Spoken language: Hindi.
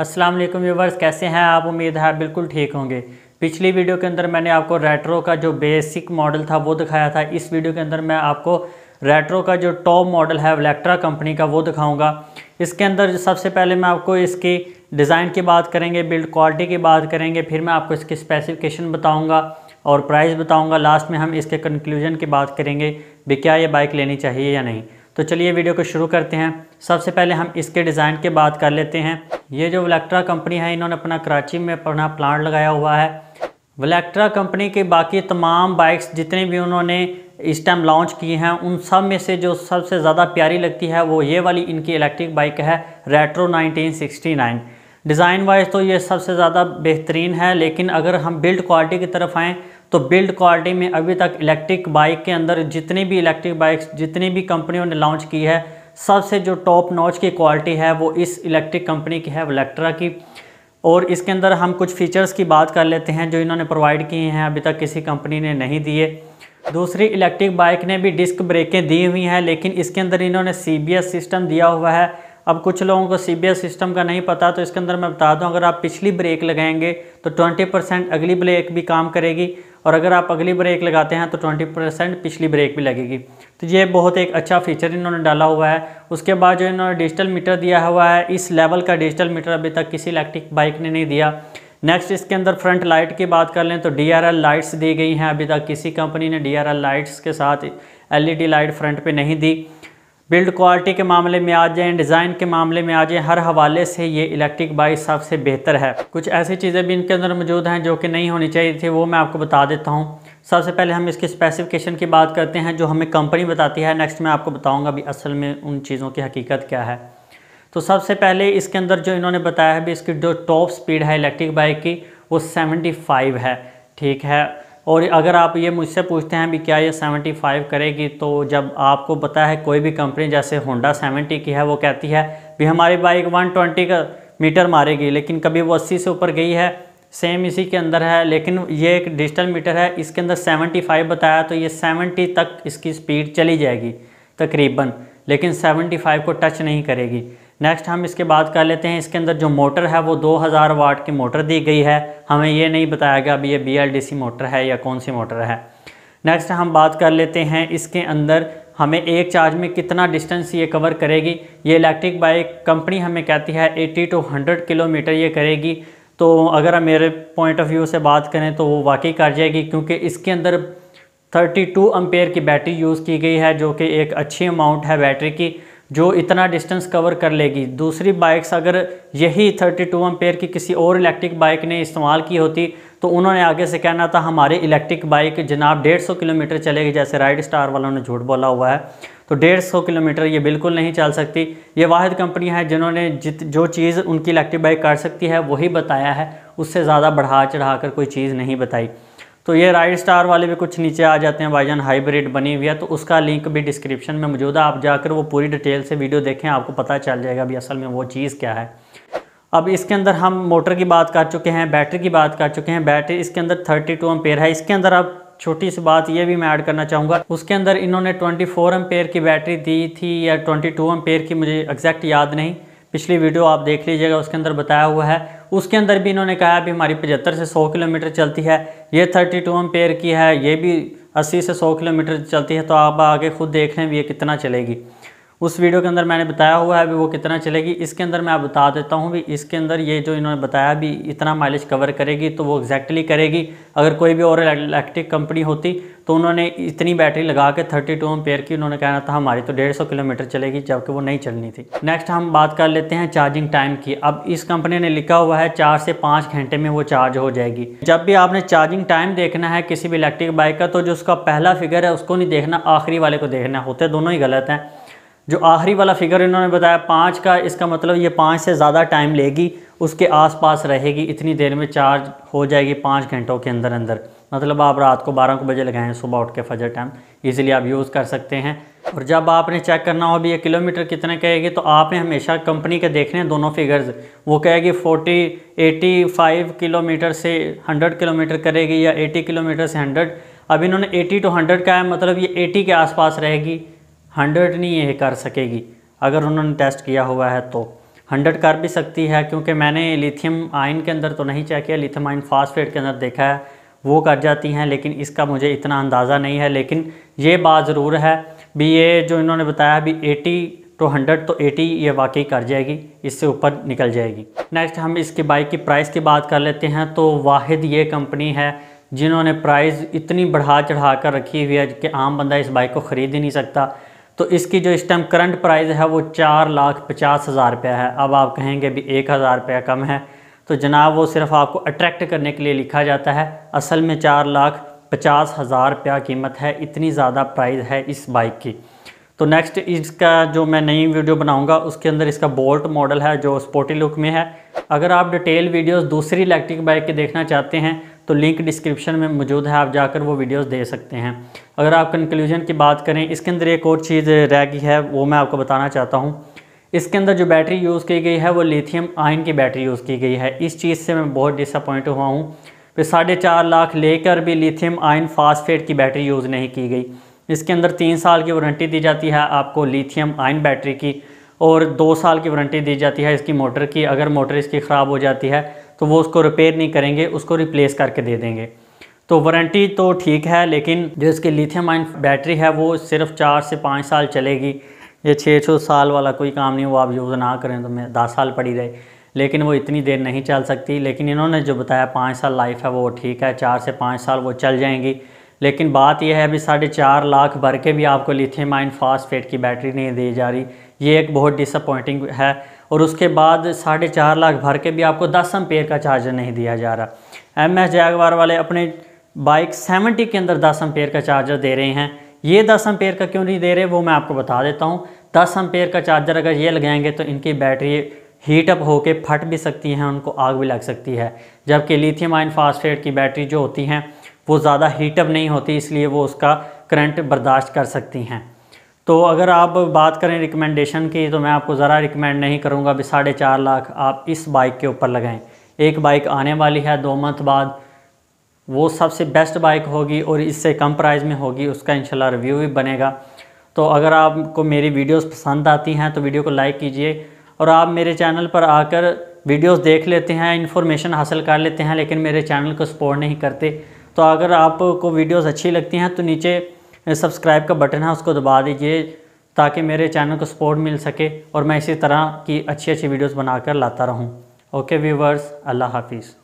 अस्सलाम वालेकुम व्यूवर्स कैसे हैं आप उम्मीद है बिल्कुल ठीक होंगे पिछली वीडियो के अंदर मैंने आपको रेट्रो का जो बेसिक मॉडल था वो दिखाया था इस वीडियो के अंदर मैं आपको रेट्रो का जो टॉप मॉडल है वलेक्ट्रा कंपनी का वो दिखाऊंगा इसके अंदर सबसे पहले मैं आपको इसकी डिज़ाइन की बात करेंगे बिल्ड क्वालिटी की बात करेंगे फिर मैं आपको इसकी स्पेसिफिकेशन बताऊँगा और प्राइस बताऊँगा लास्ट में हम इसके कंक्लूजन की बात करेंगे भी क्या ये बाइक लेनी चाहिए या नहीं तो चलिए वीडियो को शुरू करते हैं सबसे पहले हम इसके डिज़ाइन की बात कर लेते हैं ये जो वलेक्ट्रा कंपनी है इन्होंने अपना कराची में अपना प्लांट लगाया हुआ है वलेक्ट्रा कंपनी के बाकी तमाम बाइक्स जितने भी उन्होंने इस टाइम लॉन्च किए हैं उन सब में से जो सबसे ज़्यादा प्यारी लगती है वो ये वाली इनकी इलेक्ट्रिक बाइक है रेट्रो 1969 डिज़ाइन वाइज तो ये सबसे ज़्यादा बेहतरीन है लेकिन अगर हम बिल्ड क्वालिटी की तरफ आएँ तो बिल्ड क्वालिटी में अभी तक इलेक्ट्रिक बाइक के अंदर जितनी भी इलेक्ट्रिक बाइक्स जितनी भी कंपनियों ने लॉन्च की है सबसे जो टॉप नॉच की क्वालिटी है वो इस इलेक्ट्रिक कंपनी की है वलेक्ट्रा की और इसके अंदर हम कुछ फीचर्स की बात कर लेते हैं जो इन्होंने प्रोवाइड किए हैं अभी तक किसी कंपनी ने नहीं दिए दूसरी इलेक्ट्रिक बाइक ने भी डिस्क ब्रेकें दी हुई हैं लेकिन इसके अंदर इन्होंने सी सिस्टम दिया हुआ है अब कुछ लोगों को सी सिस्टम का नहीं पता तो इसके अंदर मैं बता दूं अगर आप पिछली ब्रेक लगाएंगे तो 20 परसेंट अगली ब्रेक भी काम करेगी और अगर आप अगली ब्रेक लगाते हैं तो 20 परसेंट पिछली ब्रेक भी लगेगी तो ये बहुत एक अच्छा फीचर इन्होंने डाला हुआ है उसके बाद जो इन्होंने डिजिटल मीटर दिया हुआ है इस लेवल का डिजिटल मीटर अभी तक किसी इलेक्ट्रिक बाइक ने नहीं दिया नेक्स्ट इसके अंदर फ्रंट लाइट की बात कर लें तो एल लाइट्स दी गई हैं अभी तक किसी कंपनी ने एल लाइट्स के साथ डी e लाइट फ्रंट पर नहीं दी बिल्ड क्वालिटी के मामले में आ जाएँ डिज़ाइन के मामले में आ जाएँ हर हवाले से ये इलेक्ट्रिक बाइक सबसे बेहतर है कुछ ऐसी चीज़ें भी इनके अंदर मौजूद हैं जो कि नहीं होनी चाहिए थी वो मैं आपको बता देता हूँ सबसे पहले हम इसके स्पेसिफिकेशन की बात करते हैं जो हमें कंपनी बताती है नेक्स्ट मैं आपको बताऊँगा भी असल में उन चीज़ों की हकीकत क्या है तो सबसे पहले इसके अंदर जो इन्होंने बताया है भी इसकी जो टॉप स्पीड है इलेक्ट्रिक बाइक की वो सेवेंटी है ठीक है और अगर आप ये मुझसे पूछते हैं भी क्या ये 75 करेगी तो जब आपको पता है कोई भी कंपनी जैसे होंडा 70 की है वो कहती है भी हमारी बाइक 120 का मीटर मारेगी लेकिन कभी वो अस्सी से ऊपर गई है सेम इसी के अंदर है लेकिन ये एक डिजिटल मीटर है इसके अंदर 75 बताया तो ये 70 तक इसकी स्पीड चली जाएगी तकरीबन लेकिन 75 को टच नहीं करेगी नेक्स्ट हम इसके बात कर लेते हैं इसके अंदर जो मोटर है वो 2000 वाट की मोटर दी गई है हमें ये नहीं बताया गया अब ये बी मोटर है या कौन सी मोटर है नेक्स्ट हम बात कर लेते हैं इसके अंदर हमें एक चार्ज में कितना डिस्टेंस ये कवर करेगी ये इलेक्ट्रिक बाइक कंपनी हमें कहती है 80 टू 100 किलोमीटर ये करेगी तो अगर हम मेरे पॉइंट ऑफ व्यू से बात करें तो वो वाकई कर जाएगी क्योंकि इसके अंदर 32 टू अम्पेयर की बैटरी यूज़ की गई है जो कि एक अच्छी अमाउंट है बैटरी की जो इतना डिस्टेंस कवर कर लेगी दूसरी बाइक्स अगर यही थर्टी टू की किसी और इलेक्ट्रिक बाइक ने इस्तेमाल की होती तो उन्होंने आगे से कहना था हमारी इलेक्ट्रिक बाइक जनाब डेढ़ सौ किलोमीटर चलेगी जैसे राइड स्टार वालों ने झूठ बोला हुआ है तो डेढ़ सौ किलोमीटर ये बिल्कुल नहीं चल सकती ये वाद कंपनी हैं जिन्होंने जित जो चीज़ उनकी इलेक्ट्रिक बाइक कर सकती है वही बताया है उससे ज़्यादा बढ़ा चढ़ा कर कोई चीज़ नहीं बताई तो ये राइट स्टार वाले भी कुछ नीचे आ जाते हैं भाईजान हाइब्रिड बनी हुई है तो उसका लिंक भी डिस्क्रिप्शन में मौजूद है आप जाकर वो पूरी डिटेल से वीडियो देखें आपको पता चल जाएगा भी असल में वो चीज़ क्या है अब इसके अंदर हम मोटर की बात कर चुके हैं बैटरी की बात कर चुके हैं बैटरी इसके अंदर 32 टू है इसके अंदर अब छोटी सी बात ये भी मैं ऐड करना चाहूँगा उसके अंदर इन्होंने 24 फोर की बैटरी दी थी या 22 टू की मुझे एग्जैक्ट याद नहीं पिछली वीडियो आप देख लीजिएगा उसके अंदर बताया हुआ है उसके अंदर भी इन्होंने कहा अभी हमारी पचहत्तर से सौ किलोमीटर चलती है ये थर्टी टू एम्पेयर की है ये भी अस्सी से सौ किलोमीटर चलती है तो आप आगे खुद देख लें भी ये कितना चलेगी उस वीडियो के अंदर मैंने बताया हुआ है अभी वो कितना चलेगी इसके अंदर मैं आप बता देता हूँ भी इसके अंदर ये जो इन्होंने बताया भी इतना माइलेज कवर करेगी तो वो एग्जैक्टली करेगी अगर कोई भी और इलेक्ट्रिक कंपनी होती तो उन्होंने इतनी बैटरी लगा के थर्टी टू एम्पेयर की उन्होंने कहना था हमारी तो डेढ़ सौ किलोमीटर चलेगी जबकि वो नहीं चलनी थी नेक्स्ट हम बात कर लेते हैं चार्जिंग टाइम की अब इस कंपनी ने लिखा हुआ है चार से पाँच घंटे में वो चार्ज हो जाएगी जब भी आपने चार्जिंग टाइम देखना है किसी भी इलेक्ट्रिक बाइक का तो जो उसका पहला फिगर है उसको नहीं देखना आखिरी वाले को देखना होते दोनों ही गलत हैं जो आखिरी वाला फिगर इन्होंने बताया पाँच का इसका मतलब ये पाँच से ज़्यादा टाइम लेगी उसके आसपास रहेगी इतनी देर में चार्ज हो जाएगी पाँच घंटों के अंदर अंदर मतलब आप रात को बारह को बजे लगाएं सुबह उठ के फजर टाइम इजीली आप यूज़ कर सकते हैं और जब आपने चेक करना हो भी ये किलोमीटर कितने कहेगी तो आपने हमेशा कंपनी के देखने हैं दोनों फिगर्स वो कहेगी 40 85 किलोमीटर से 100 किलोमीटर करेगी या 80 किलोमीटर से 100 अब इन्होंने 80 टू 100 का है मतलब ये 80 के आसपास रहेगी हंड्रेड नहीं ये कर सकेगी अगर उन्होंने टेस्ट किया हुआ है तो हंड्रेड कर भी सकती है क्योंकि मैंने लिथियम आयन के अंदर तो नहीं चेक किया लिथियम आयन फास्फेट के अंदर देखा है वो कर जाती हैं लेकिन इसका मुझे इतना अंदाज़ा नहीं है लेकिन ये बात ज़रूर है भी ये जो इन्होंने बताया भी एटी टू हंड्रेड तो एटी ये वाकई कर जाएगी इससे ऊपर निकल जाएगी नेक्स्ट हम इसकी बाइक की प्राइस की बात कर लेते हैं तो वाहिद ये कंपनी है जिन्होंने प्राइस इतनी बढ़ा चढ़ा कर रखी हुई है कि आम बंदा इस बाइक को ख़रीद ही नहीं सकता तो इसकी जो इस टाइम करंट प्राइस है वो चार लाख पचास हज़ार रुपया है अब आप कहेंगे भी एक हज़ार रुपया कम है तो जनाब वो सिर्फ आपको अट्रैक्ट करने के लिए लिखा जाता है असल में चार लाख पचास हज़ार रुपया कीमत है इतनी ज़्यादा प्राइस है इस बाइक की तो नेक्स्ट इसका जो मैं नई वीडियो बनाऊंगा उसके अंदर इसका बोल्ट मॉडल है जो स्पोर्टी लुक में है अगर आप डिटेल वीडियोस दूसरी इलेक्ट्रिक बाइक के देखना चाहते हैं तो लिंक डिस्क्रिप्शन में मौजूद है आप जाकर वो वीडियोस दे सकते हैं अगर आप कंक्लूजन की बात करें इसके अंदर एक और चीज़ रह गई है वो मैं आपको बताना चाहता हूँ इसके अंदर जो बैटरी यूज़ की गई है वो लिथियम आयन की बैटरी यूज़ की गई है इस चीज़ से मैं बहुत डिसअपॉइंट हुआ हूँ फिर साढ़े चार लाख लेकर भी लिथियम आयन फास्ट की बैटरी यूज़ नहीं की गई इसके अंदर तीन साल की वारंटी दी जाती है आपको लिथियम आयन बैटरी की और दो साल की वारंटी दी जाती है इसकी मोटर की अगर मोटर इसकी ख़राब हो जाती है तो वो उसको रिपेयर नहीं करेंगे उसको रिप्लेस करके दे देंगे तो वारंटी तो ठीक है लेकिन जो इसकी लिथियम आइन बैटरी है वो सिर्फ चार से पाँच साल चलेगी ये छः छः साल वाला कोई काम नहीं वो आप यूज़ ना करें तो मैं दस साल पड़ी रहे लेकिन वो इतनी देर नहीं चल सकती लेकिन इन्होंने जो बताया पाँच साल लाइफ है वो ठीक है चार से पाँच साल वो चल जाएंगी लेकिन बात यह है अभी साढ़े चार लाख भर के भी आपको लिथियम आइन फास्ट की बैटरी नहीं दी जा रही ये एक बहुत डिसअपॉइंटिंग है और उसके बाद साढ़े चार लाख भर के भी आपको दस एम्पेयर का चार्जर नहीं दिया जा रहा एम एस जैगवार वाले अपने बाइक सेवेंटी के अंदर दस एम्पेयर का चार्जर दे रहे हैं ये दस एम्पेयर का क्यों नहीं दे रहे वो मैं आपको बता देता हूँ दस एम्पेयर का चार्जर अगर ये लगाएंगे तो इनकी बैटरी हीटअप होकर फट भी सकती हैं उनको आग भी लग सकती है जबकि लिथियम आयन फास्फेट की बैटरी जो होती हैं वो ज़्यादा हीटअप नहीं होती इसलिए वो उसका करंट बर्दाश्त कर सकती हैं तो अगर आप बात करें रिकमेंडेशन की तो मैं आपको ज़रा रिकमेंड नहीं करूँगा भी साढ़े चार लाख आप इस बाइक के ऊपर लगाएं एक बाइक आने वाली है दो मंथ बाद वो सबसे बेस्ट बाइक होगी और इससे कम प्राइस में होगी उसका इंशाल्लाह रिव्यू भी बनेगा तो अगर आपको मेरी वीडियोस पसंद आती हैं तो वीडियो को लाइक कीजिए और आप मेरे चैनल पर आकर वीडियोस देख लेते हैं इन्फॉर्मेशन हासिल कर लेते हैं लेकिन मेरे चैनल को सपोर्ट नहीं करते तो अगर आपको वीडियोस अच्छी लगती हैं तो नीचे सब्सक्राइब का बटन है उसको दबा दीजिए ताकि मेरे चैनल को सपोर्ट मिल सके और मैं इसी तरह की अच्छी अच्छी वीडियोस बनाकर लाता रहूं। ओके व्यूवर्स अल्लाह हाफिज़